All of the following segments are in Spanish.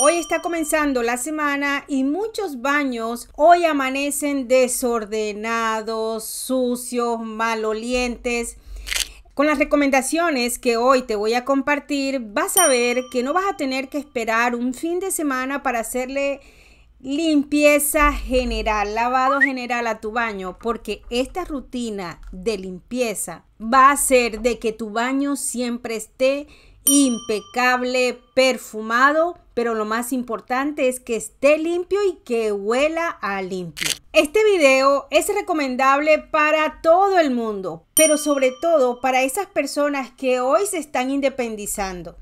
Hoy está comenzando la semana y muchos baños hoy amanecen desordenados, sucios, malolientes. Con las recomendaciones que hoy te voy a compartir, vas a ver que no vas a tener que esperar un fin de semana para hacerle limpieza general, lavado general a tu baño, porque esta rutina de limpieza va a hacer de que tu baño siempre esté impecable, perfumado pero lo más importante es que esté limpio y que huela a limpio. Este video es recomendable para todo el mundo, pero sobre todo para esas personas que hoy se están independizando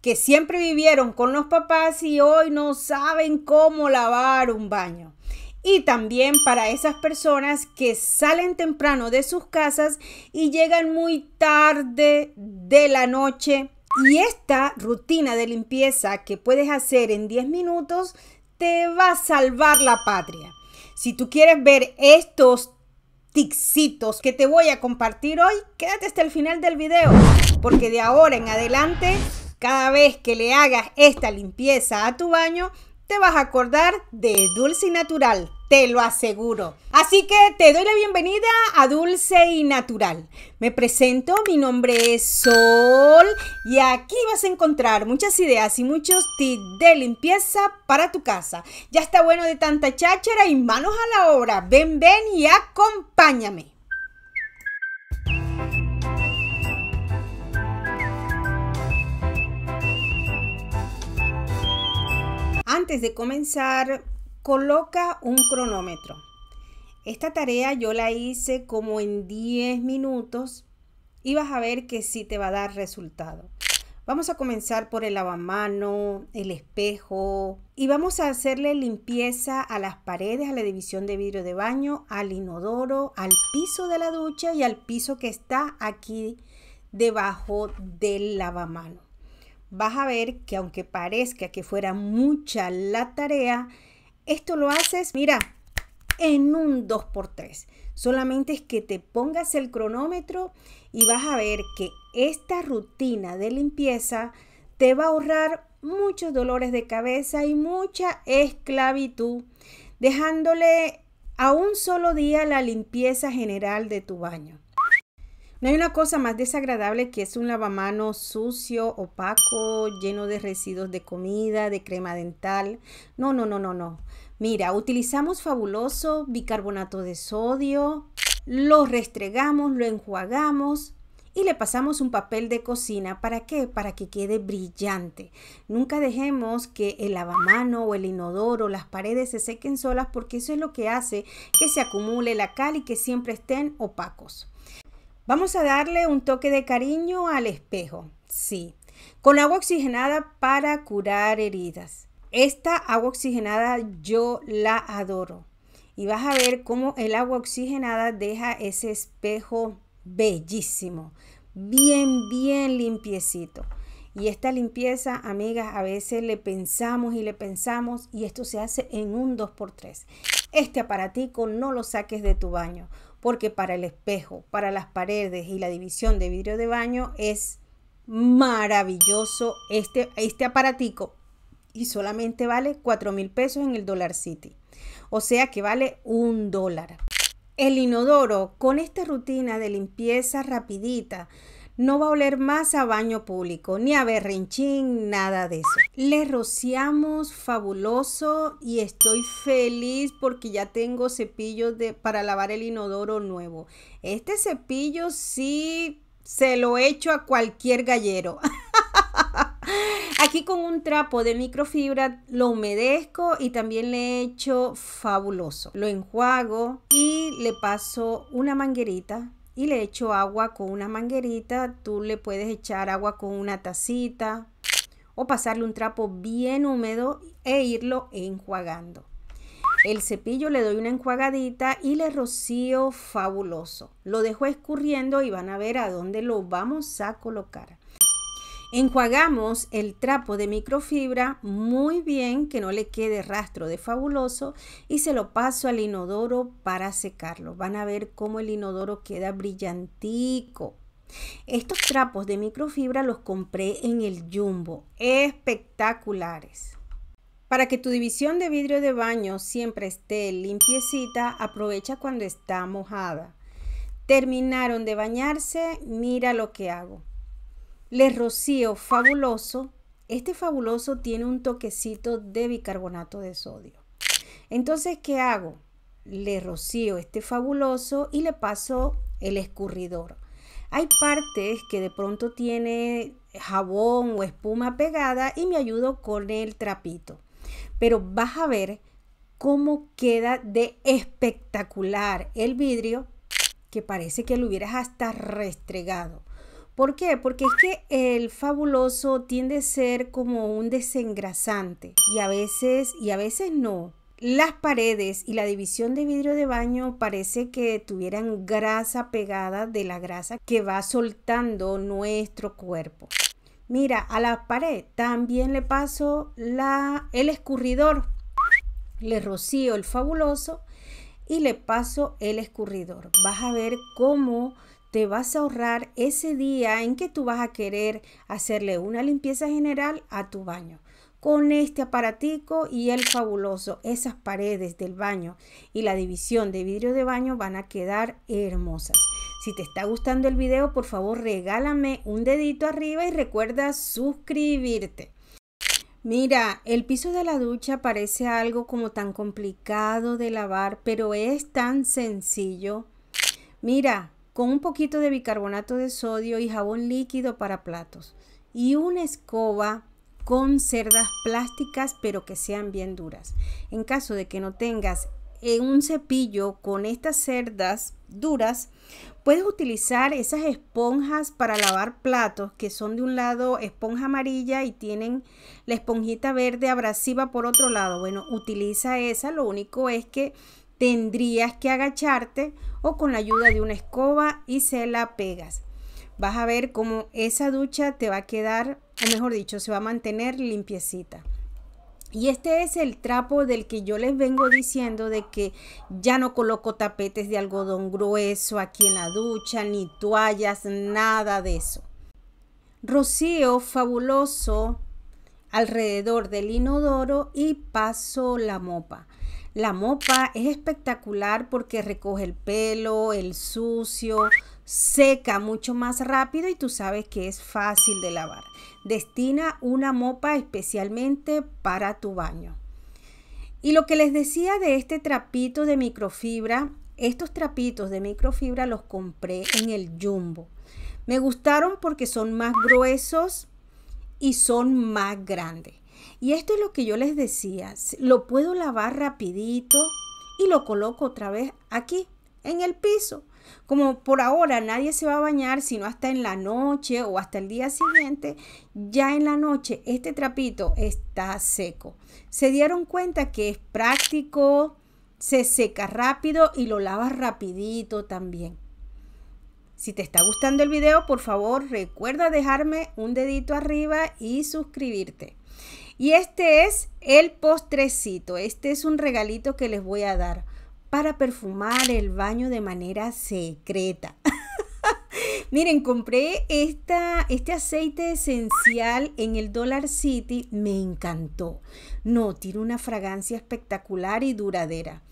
que siempre vivieron con los papás y hoy no saben cómo lavar un baño. Y también para esas personas que salen temprano de sus casas y llegan muy tarde de la noche y esta rutina de limpieza que puedes hacer en 10 minutos te va a salvar la patria. Si tú quieres ver estos ticsitos que te voy a compartir hoy, quédate hasta el final del video, porque de ahora en adelante, cada vez que le hagas esta limpieza a tu baño, te vas a acordar de Dulce Natural, te lo aseguro. Así que te doy la bienvenida a Dulce y Natural. Me presento, mi nombre es Sol y aquí vas a encontrar muchas ideas y muchos tips de limpieza para tu casa. Ya está bueno de tanta cháchara y manos a la obra. Ven, ven y acompáñame. Antes de comenzar, Coloca un cronómetro. Esta tarea yo la hice como en 10 minutos y vas a ver que sí te va a dar resultado. Vamos a comenzar por el lavamano, el espejo y vamos a hacerle limpieza a las paredes, a la división de vidrio de baño, al inodoro, al piso de la ducha y al piso que está aquí debajo del lavamano. Vas a ver que aunque parezca que fuera mucha la tarea, esto lo haces, mira, en un 2x3. Solamente es que te pongas el cronómetro y vas a ver que esta rutina de limpieza te va a ahorrar muchos dolores de cabeza y mucha esclavitud, dejándole a un solo día la limpieza general de tu baño. No hay una cosa más desagradable que es un lavamano sucio, opaco, lleno de residuos de comida, de crema dental. No, no, no, no, no. Mira, utilizamos fabuloso bicarbonato de sodio, lo restregamos, lo enjuagamos, y le pasamos un papel de cocina. ¿Para qué? Para que quede brillante. Nunca dejemos que el lavamano o el inodoro, las paredes se sequen solas porque eso es lo que hace que se acumule la cal y que siempre estén opacos. Vamos a darle un toque de cariño al espejo, sí, con agua oxigenada para curar heridas. Esta agua oxigenada yo la adoro. Y vas a ver cómo el agua oxigenada deja ese espejo bellísimo, bien, bien limpiecito. Y esta limpieza, amigas, a veces le pensamos y le pensamos y esto se hace en un 2x3. Este aparatico no lo saques de tu baño porque para el espejo, para las paredes y la división de vidrio de baño es maravilloso este, este aparatico y solamente vale 4 mil pesos en el Dollar City. O sea que vale un dólar. El inodoro, con esta rutina de limpieza rapidita, no va a oler más a baño público, ni a berrinchín, nada de eso. Le rociamos fabuloso y estoy feliz porque ya tengo cepillos de, para lavar el inodoro nuevo. Este cepillo sí se lo echo a cualquier gallero. Aquí con un trapo de microfibra lo humedezco y también le echo fabuloso. Lo enjuago y le paso una manguerita y le echo agua con una manguerita. Tú le puedes echar agua con una tacita o pasarle un trapo bien húmedo e irlo enjuagando. El cepillo le doy una enjuagadita y le rocío fabuloso. Lo dejo escurriendo y van a ver a dónde lo vamos a colocar. Enjuagamos el trapo de microfibra muy bien, que no le quede rastro de fabuloso, y se lo paso al inodoro para secarlo. Van a ver cómo el inodoro queda brillantico. Estos trapos de microfibra los compré en el Jumbo, espectaculares. Para que tu división de vidrio de baño siempre esté limpiecita, aprovecha cuando está mojada. Terminaron de bañarse, mira lo que hago. Le rocío fabuloso. Este fabuloso tiene un toquecito de bicarbonato de sodio. Entonces, ¿qué hago? Le rocío este fabuloso y le paso el escurridor. Hay partes que de pronto tiene jabón o espuma pegada y me ayudo con el trapito. Pero vas a ver cómo queda de espectacular el vidrio que parece que lo hubieras hasta restregado. ¿Por qué? Porque es que el fabuloso tiende a ser como un desengrasante y a veces y a veces no. Las paredes y la división de vidrio de baño parece que tuvieran grasa pegada de la grasa que va soltando nuestro cuerpo. Mira, a la pared también le paso la, el escurridor. Le rocío el fabuloso y le paso el escurridor. Vas a ver cómo te vas a ahorrar ese día en que tú vas a querer hacerle una limpieza general a tu baño. Con este aparatico y el fabuloso, esas paredes del baño y la división de vidrio de baño van a quedar hermosas. Si te está gustando el video, por favor regálame un dedito arriba y recuerda suscribirte. Mira, el piso de la ducha parece algo como tan complicado de lavar, pero es tan sencillo. Mira, con un poquito de bicarbonato de sodio y jabón líquido para platos y una escoba con cerdas plásticas pero que sean bien duras. En caso de que no tengas eh, un cepillo con estas cerdas duras, puedes utilizar esas esponjas para lavar platos que son de un lado esponja amarilla y tienen la esponjita verde abrasiva por otro lado. Bueno, utiliza esa, lo único es que tendrías que agacharte o con la ayuda de una escoba y se la pegas. Vas a ver cómo esa ducha te va a quedar, o mejor dicho, se va a mantener limpiecita. Y este es el trapo del que yo les vengo diciendo de que ya no coloco tapetes de algodón grueso aquí en la ducha, ni toallas, nada de eso. Rocío fabuloso alrededor del inodoro y paso la mopa. La mopa es espectacular porque recoge el pelo, el sucio, seca mucho más rápido y tú sabes que es fácil de lavar. Destina una mopa especialmente para tu baño. Y lo que les decía de este trapito de microfibra, estos trapitos de microfibra los compré en el Jumbo. Me gustaron porque son más gruesos y son más grandes. Y esto es lo que yo les decía, lo puedo lavar rapidito y lo coloco otra vez aquí, en el piso. Como por ahora nadie se va a bañar sino hasta en la noche o hasta el día siguiente, ya en la noche este trapito está seco. Se dieron cuenta que es práctico, se seca rápido y lo lavas rapidito también. Si te está gustando el video, por favor recuerda dejarme un dedito arriba y suscribirte. Y este es el postrecito. Este es un regalito que les voy a dar para perfumar el baño de manera secreta. Miren, compré esta, este aceite esencial en el Dollar City. Me encantó. No, tiene una fragancia espectacular y duradera.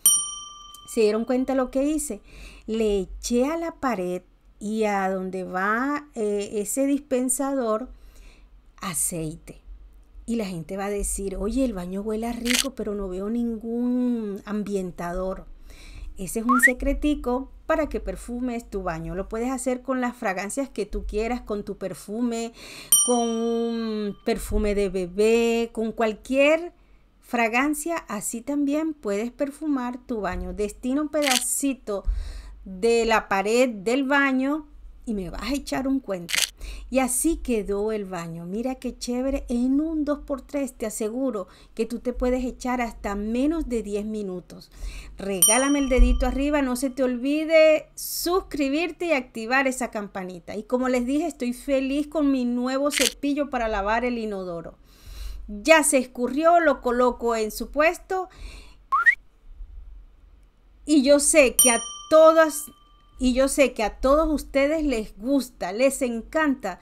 ¿Se dieron cuenta lo que hice? Le eché a la pared y a donde va eh, ese dispensador aceite y la gente va a decir, oye, el baño huele rico, pero no veo ningún ambientador. Ese es un secretico para que perfumes tu baño. Lo puedes hacer con las fragancias que tú quieras, con tu perfume, con un perfume de bebé, con cualquier fragancia. Así también puedes perfumar tu baño. Destina un pedacito de la pared del baño y me vas a echar un cuento. Y así quedó el baño. Mira qué chévere. En un 2x3 te aseguro que tú te puedes echar hasta menos de 10 minutos. Regálame el dedito arriba. No se te olvide suscribirte y activar esa campanita. Y como les dije, estoy feliz con mi nuevo cepillo para lavar el inodoro. Ya se escurrió, lo coloco en su puesto. Y yo sé que a todas y yo sé que a todos ustedes les gusta, les encanta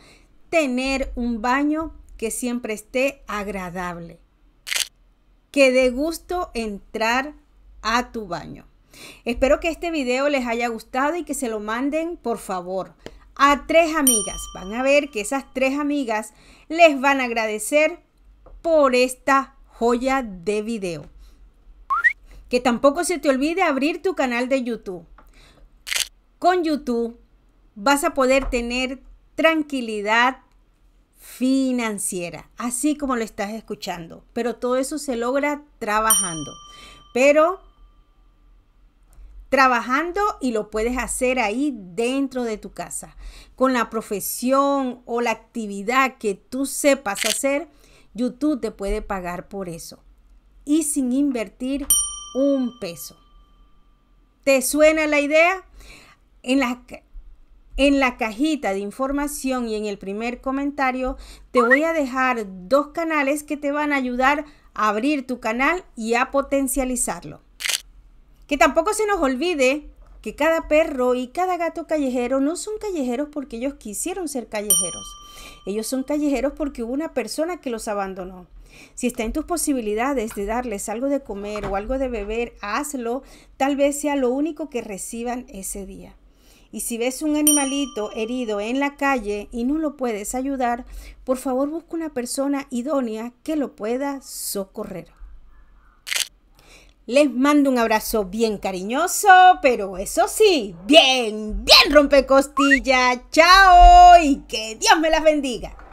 tener un baño que siempre esté agradable, que de gusto entrar a tu baño. Espero que este video les haya gustado y que se lo manden, por favor, a tres amigas. Van a ver que esas tres amigas les van a agradecer por esta joya de video. Que tampoco se te olvide abrir tu canal de YouTube con YouTube vas a poder tener tranquilidad financiera, así como lo estás escuchando. Pero todo eso se logra trabajando. Pero trabajando y lo puedes hacer ahí dentro de tu casa, con la profesión o la actividad que tú sepas hacer. YouTube te puede pagar por eso y sin invertir un peso. ¿Te suena la idea? en la, cajita de información y en el primer comentario te voy a dejar dos canales que te van a ayudar a abrir tu canal y a potencializarlo. Que tampoco se nos olvide que cada perro y cada gato callejero no son callejeros porque ellos quisieron ser callejeros. Ellos son callejeros porque hubo una persona que los abandonó. Si está en tus posibilidades de darles algo de comer o algo de beber, hazlo. Tal vez sea lo único que reciban ese día. Y si ves un animalito herido en la calle y no lo puedes ayudar, por favor busca una persona idónea que lo pueda socorrer. Les mando un abrazo bien cariñoso, pero eso sí, bien, bien rompecostilla. Chao y que Dios me las bendiga.